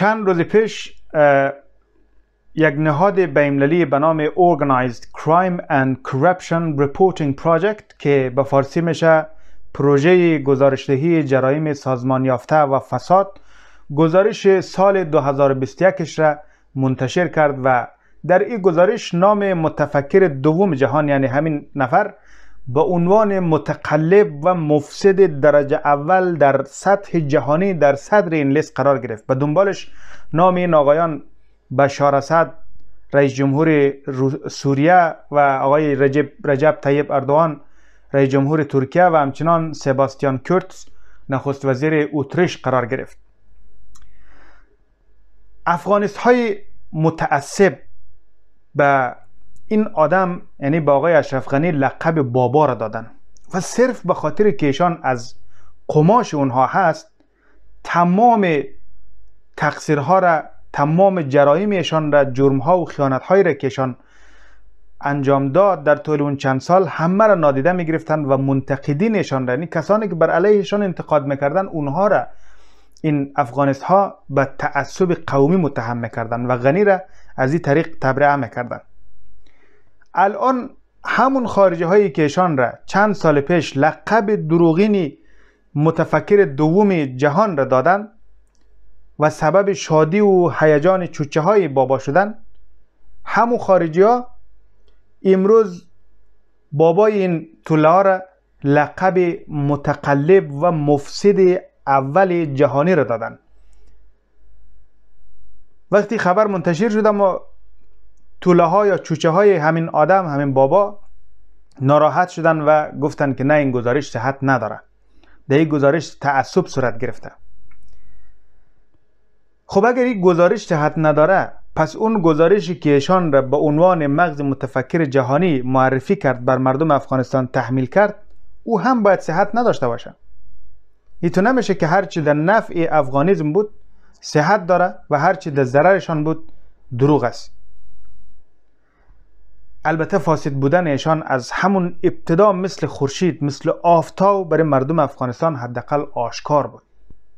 چند روز پیش یک نهاد بین‌المللی به نام Organized Crime and Corruption Reporting Project که به فارسی میشه پروژه گزارشدهی جرایم سازمانیافته و فساد گزارش سال 2021 ش را منتشر کرد و در این گزارش نام متفکر دوم جهان یعنی همین نفر به عنوان متقلب و مفسد درجه اول در سطح جهانی در صدر این لیست قرار گرفت به دنبالش نام این آقایان بشار اسد رئیس جمهور سوریه و آقای رجب, رجب طیب اردوان رئیس جمهور ترکیه و همچنان سباستیان کورتس نخست وزیر اتریش قرار گرفت افغانست های متعصب به این آدم یعنی با آقای اشرف غنی لقب بابا را دادن و صرف به خاطر که ایشان از قماش اونها هست تمام تقصیرها را تمام جرایم ایشان را جرمها و خیانتهایی را که ایشان انجام داد در طول اون چند سال همه را نادیده می گرفتن و منتقدینشان را یعنی کسانی که بر ایشان انتقاد میکردن اونها را این افغانست ها به تعصب قومی متهم میکردن و غنی را از این طریق تبرعه میکردن الان همون خارجه هایی که اشان را چند سال پیش لقب دروغینی متفکر دوم جهان را دادن و سبب شادی و هیجان چوچه های بابا شدن همون خارجی ها امروز بابای این طوله را لقب متقلب و مفسد اول جهانی را دادن وقتی خبر منتشر شد توله ها یا چوچه های همین آدم همین بابا ناراحت شدن و گفتن که نه این گزارش صحت نداره در این گزارش تعصب صورت گرفته خب اگر این گزارش صحت نداره پس اون گزارشی که ایشان را به عنوان مغز متفکر جهانی معرفی کرد بر مردم افغانستان تحمیل کرد او هم باید صحت نداشته باشه ایتو نمیشه که هرچی در نفع افغانیزم بود صحت داره و هرچی در ضررشان بود دروغ است البته فاسد ایشان از همون ابتدا مثل خورشید مثل آفتاب برای مردم افغانستان حداقل آشکار بود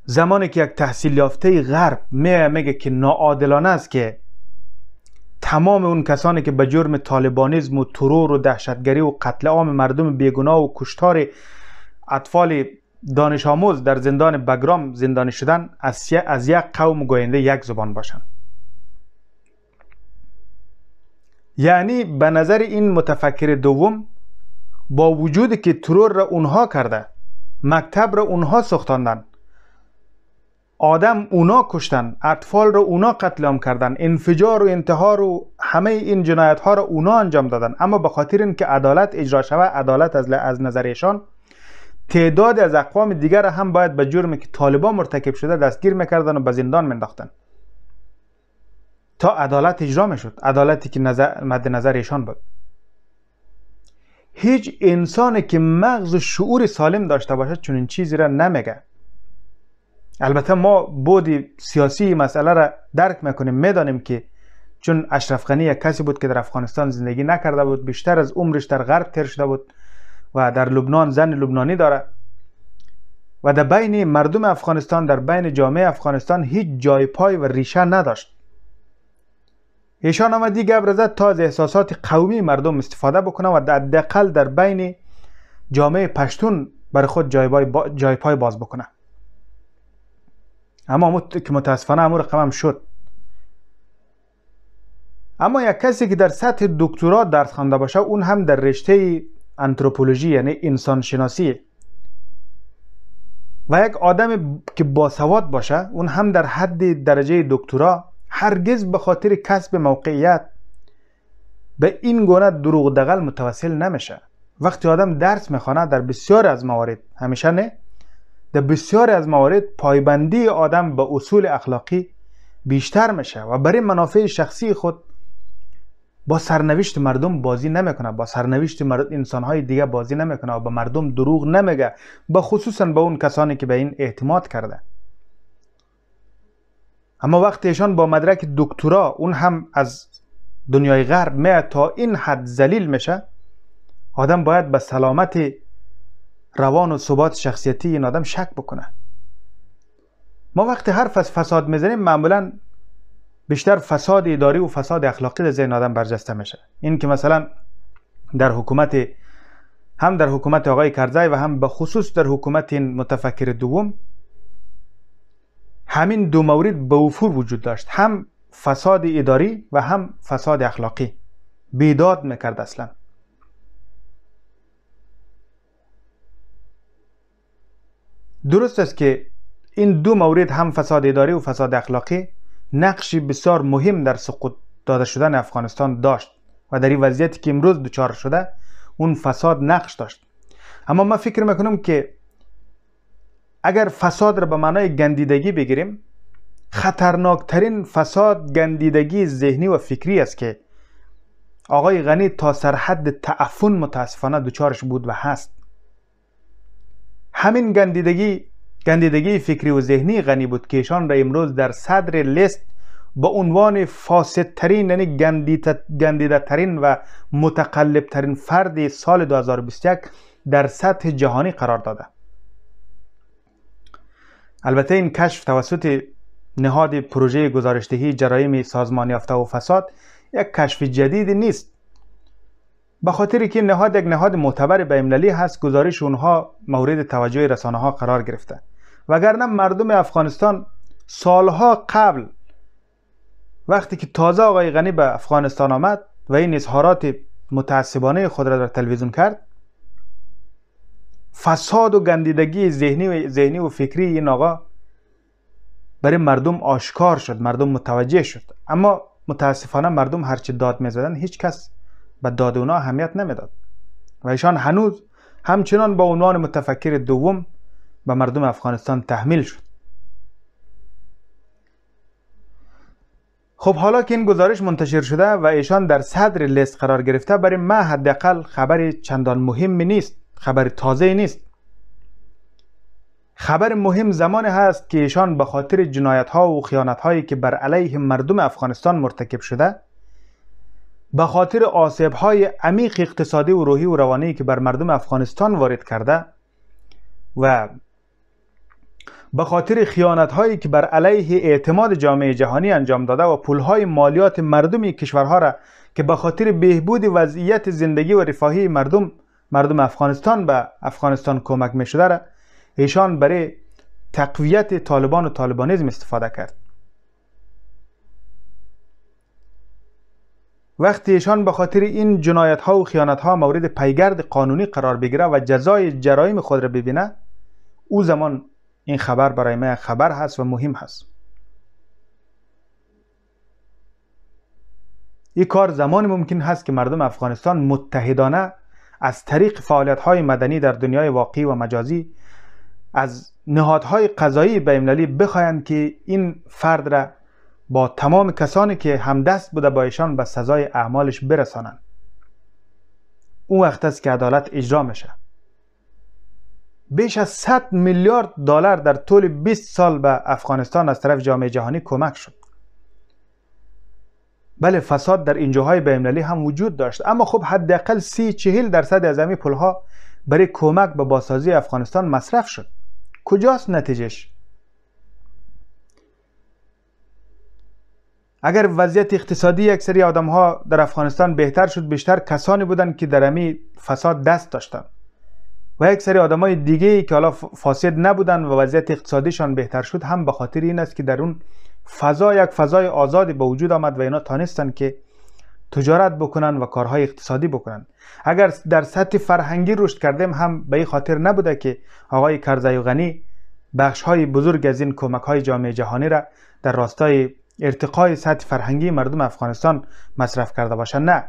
زمانی که یک تحصیل یافته غرب میگه که ناعادلانه است که تمام اون کسانی که به جرم طالبانیزم و ترور و دهشتگری و قتل عام مردم بیگناه و کشتار اطفال دانش آموز در زندان بگرام زندانی شدن از یک قوم گوینده یک زبان باشند یعنی به نظر این متفکر دوم با وجود که ترور را اونها کرده مکتب را اونها سختاندن، آدم اونا کشتن اطفال را اونا قتلام کردن انفجار و انتحار و همه این جنایت ها را اونا انجام دادن اما به خاطر اینکه عدالت اجرا شود عدالت از, از نظرشان تعداد از اقوام دیگر هم باید به جرمی که طالبان مرتکب شده دستگیر میکردن و به زندان مینداختن تا عدالت اجرا شد عدالتی که نظر، مد نظر ایشان بود هیچ انسانی که مغز و شعور سالم داشته باشد چنین چیزی را نمیگه البته ما بودی سیاسی مسئله را درک میکنیم میدانیم که چون اشرف غنی یک کسی بود که در افغانستان زندگی نکرده بود بیشتر از عمرش در غرب تر شده بود و در لبنان زن لبنانی داره و در بین مردم افغانستان در بین جامعه افغانستان هیچ جای پای و ریشه نداشت ایشان هم دیگه تا از احساسات قومی مردم استفاده بکنه و دقل در بین جامعه پشتون بر خود جای, جای پای باز بکنه اما مت... که متاسفانه امور رقم شد اما یک کسی که در سطح دکترا درس خوانده باشه اون هم در رشته انتروپولوژی یعنی انسان شناسی و یک آدم که باسواد باشه اون هم در حد درجه دکترا هرگز به خاطر کسب موقعیت به این گونه دروغ دغل متوسل نمیشه وقتی آدم درس میخوانه در بسیار از موارد همیشه نه در بسیاری از موارد پایبندی آدم به اصول اخلاقی بیشتر میشه و برای منافع شخصی خود با سرنوشت مردم بازی نمیکنه با سرنوشت مرد انسانهای دیگه بازی نمیکنه و به مردم دروغ نمیگه به خصوصا به اون کسانی که به این اعتماد کرده اما وقتی با مدرک دکترا اون هم از دنیای غرب میاد تا این حد ذلیل میشه آدم باید به سلامت روان و ثبات شخصیتی این آدم شک بکنه ما وقتی حرف از فساد میزنیم معمولا بیشتر فساد اداری و فساد اخلاقی در ذهن آدم برجسته میشه این که مثلا در حکومت هم در حکومت آقای کرزای و هم به خصوص در حکومت این متفکر دوم همین دو مورد به وفور وجود داشت هم فساد اداری و هم فساد اخلاقی بیداد میکرد اصلا درست است که این دو مورد هم فساد اداری و فساد اخلاقی نقشی بسیار مهم در سقوط داده شدن افغانستان داشت و در این وضعیتی که امروز دچار شده اون فساد نقش داشت اما من فکر میکنم که اگر فساد را به معنای گندیدگی بگیریم خطرناکترین فساد گندیدگی ذهنی و فکری است که آقای غنی تا سرحد تعفن متاسفانه دچارش بود و هست همین گندیدگی گندیدگی فکری و ذهنی غنی بود که ایشان را امروز در صدر لیست به عنوان فاسدترین یعنی گندیده ترین و متقلب ترین فرد سال 2021 در سطح جهانی قرار داده البته این کشف توسط نهاد پروژه گزارشدهی جرایم سازمانی یافته و فساد یک کشف جدید نیست به خاطری که نهاد یک نهاد معتبر بین‌المللی هست گزارش اونها مورد توجه رسانه ها قرار گرفته وگرنه مردم افغانستان سالها قبل وقتی که تازه آقای غنی به افغانستان آمد و این اظهارات متعصبانه خود را در تلویزیون کرد فساد و گندیدگی ذهنی و, ذهنی و فکری این آقا برای مردم آشکار شد مردم متوجه شد اما متاسفانه مردم هرچی داد میزدن هیچ کس به داد اونا اهمیت نمیداد و ایشان هنوز همچنان با عنوان متفکر دوم به مردم افغانستان تحمیل شد خب حالا که این گزارش منتشر شده و ایشان در صدر لیست قرار گرفته برای ما حداقل خبری چندان مهمی نیست خبر تازه نیست خبر مهم زمان هست که ایشان به خاطر جنایت ها و خیانت هایی که بر علیه مردم افغانستان مرتکب شده به خاطر آسیب های عمیق اقتصادی و روحی و روانی که بر مردم افغانستان وارد کرده و به خاطر خیانت هایی که بر علیه اعتماد جامعه جهانی انجام داده و پول های مالیات مردمی کشورها را که به خاطر بهبود وضعیت زندگی و رفاهی مردم مردم افغانستان به افغانستان کمک می شده ایشان برای تقویت طالبان و طالبانیزم استفاده کرد وقتی ایشان به خاطر این جنایت ها و خیانت ها مورد پیگرد قانونی قرار بگیره و جزای جرایم خود را ببینه او زمان این خبر برای ما خبر هست و مهم هست این کار زمانی ممکن هست که مردم افغانستان متحدانه از طریق های مدنی در دنیای واقعی و مجازی از نهادهای قضایی بین‌المللی بخواهند که این فرد را با تمام کسانی که همدست بوده با ایشان به سزای اعمالش برسانند او وقت است که عدالت اجرا میشه بیش از 100 میلیارد دلار در طول 20 سال به افغانستان از طرف جامعه جهانی کمک شد بله فساد در این جاهای هم وجود داشت اما خب حداقل سی چهل درصد از همین پلها برای کمک به بازسازی افغانستان مصرف شد کجاست نتیجهش اگر وضعیت اقتصادی یک سری آدم ها در افغانستان بهتر شد بیشتر کسانی بودند که در امی فساد دست داشتند و یک سری آدم های دیگه که حالا فاسد نبودن و وضعیت اقتصادیشان بهتر شد هم به خاطر این است که در اون فضا یک فضای آزادی به وجود آمد و اینا تانستن که تجارت بکنن و کارهای اقتصادی بکنن اگر در سطح فرهنگی رشد کردیم هم به این خاطر نبوده که آقای کرزی غنی بخش های بزرگ از این کمک های جامعه جهانی را در راستای ارتقای سطح فرهنگی مردم افغانستان مصرف کرده باشند نه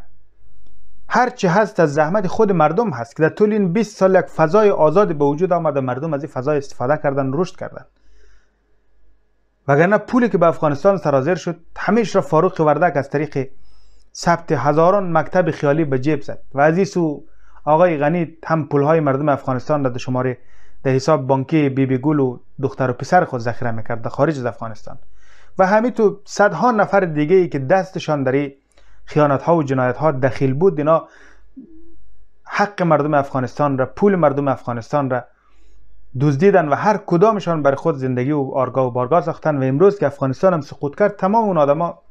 هر چی هست از زحمت خود مردم هست که در طول این 20 سال یک فضای آزاد به وجود آمد و مردم از این فضا استفاده کردن رشد کردند. وگرنه پولی که به افغانستان سرازیر شد همیش را فاروق وردک از طریق ثبت هزاران مکتب خیالی به جیب زد و از این آقای غنی هم پولهای مردم افغانستان را شماره در حساب بانکی بی گول و دختر و پسر خود ذخیره میکرد در خارج از افغانستان و تو صدها نفر دیگه ای که دستشان در خیانت ها و جنایت ها دخیل بود اینا حق مردم افغانستان را پول مردم افغانستان را دزدیدن و هر کدامشان بر خود زندگی و آرگاه و بارگاه ساختن و امروز که افغانستان هم سقوط کرد تمام اون آدما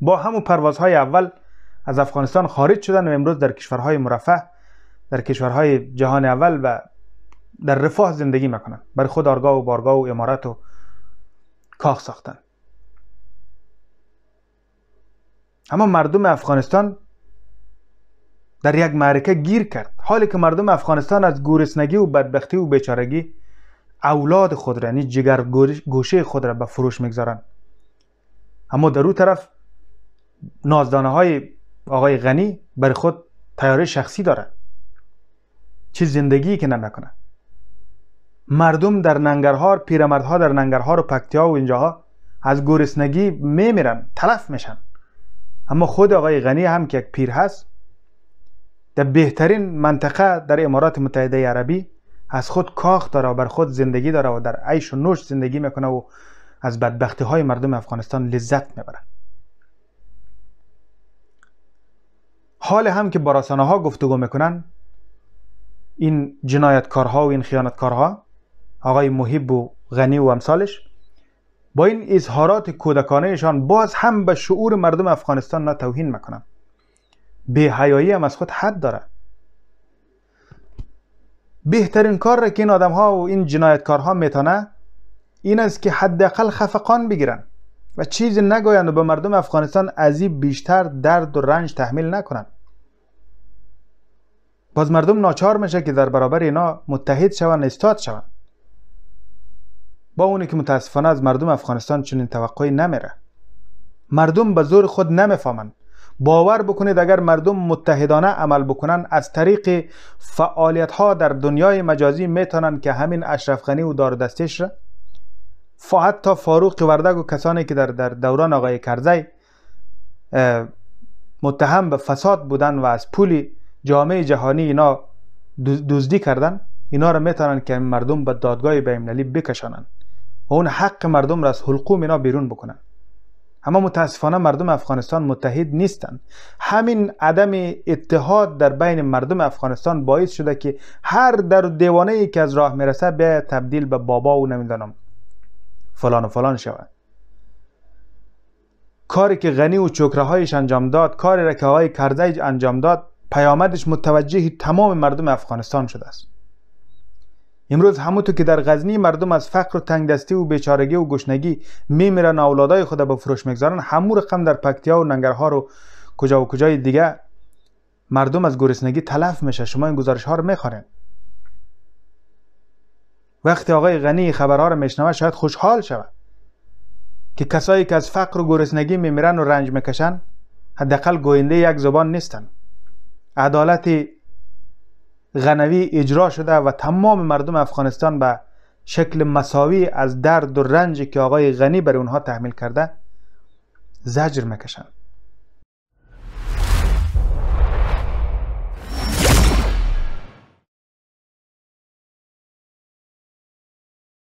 با همون پروازهای اول از افغانستان خارج شدن و امروز در کشورهای مرفه در کشورهای جهان اول و در رفاه زندگی میکنن بر خود آرگاه و بارگاه و امارت و کاخ ساختن اما مردم افغانستان در یک معرکه گیر کرد حالی که مردم افغانستان از گورسنگی و بدبختی و بیچارگی اولاد خود را یعنی جگر گوشه خود را به فروش میگذارند اما در او طرف نازدانه های آقای غنی بر خود تیاره شخصی داره چه زندگی که نمیکنه مردم در ننگرهار پیرمردها در ننگرهار و پکتیا و اینجاها از گورسنگی میمیرن تلف میشن اما خود آقای غنی هم که یک پیر هست در بهترین منطقه در امارات متحده عربی از خود کاخ داره و بر خود زندگی داره و در عیش و نوش زندگی میکنه و از بدبختی های مردم افغانستان لذت میبره حال هم که براسانه ها گفتگو میکنن این جنایتکارها و این خیانتکارها آقای محب و غنی و امثالش با این اظهارات کودکانهشان باز هم به شعور مردم افغانستان نتوهین میکنن حیایی هم از خود حد داره بهترین کار را که این آدم ها و این جنایتکارها میتانه این است که حداقل خفقان بگیرن و چیزی نگویند و به مردم افغانستان از این بیشتر درد و رنج تحمیل نکنن باز مردم ناچار میشه که در برابر اینا متحد شوند استاد شوند با اونی که متاسفانه از مردم افغانستان چنین توقعی نمیره مردم به زور خود نمیفهمند باور بکنید اگر مردم متحدانه عمل بکنن از طریق فعالیت ها در دنیای مجازی میتونن که همین اشرف غنی و دار دستش را تا فاروق وردگ و کسانی که در, در دوران آقای کرزی متهم به فساد بودن و از پول جامعه جهانی اینا دزدی کردن اینا را میتونن که مردم به دادگاه بیمنالی بکشانن و اون حق مردم را از حلقوم اینا بیرون بکنن اما متاسفانه مردم افغانستان متحد نیستند همین عدم اتحاد در بین مردم افغانستان باعث شده که هر در دیوانه ای که از راه میرسه به تبدیل به بابا و نمیدانم فلان و فلان شود کاری که غنی و چکره هایش انجام داد کاری را که آقای انجام داد پیامدش متوجه تمام مردم افغانستان شده است امروز همونطور که در غزنی مردم از فقر و تنگ دستی و بیچارگی و گشنگی میمیرن و اولادای خود به فروش میگذارن همون رقم در پکتیا و ننگرها رو کجا و کجای دیگه مردم از گرسنگی تلف میشه شما این گزارش ها رو میخورین وقتی آقای غنی خبرها رو میشنوه شاید خوشحال شود که کسایی که از فقر و گرسنگی میمیرن و رنج میکشن حداقل گوینده یک زبان نیستن عدالت غنوی اجرا شده و تمام مردم افغانستان به شکل مساوی از درد و رنج که آقای غنی بر اونها تحمیل کرده زجر میکشند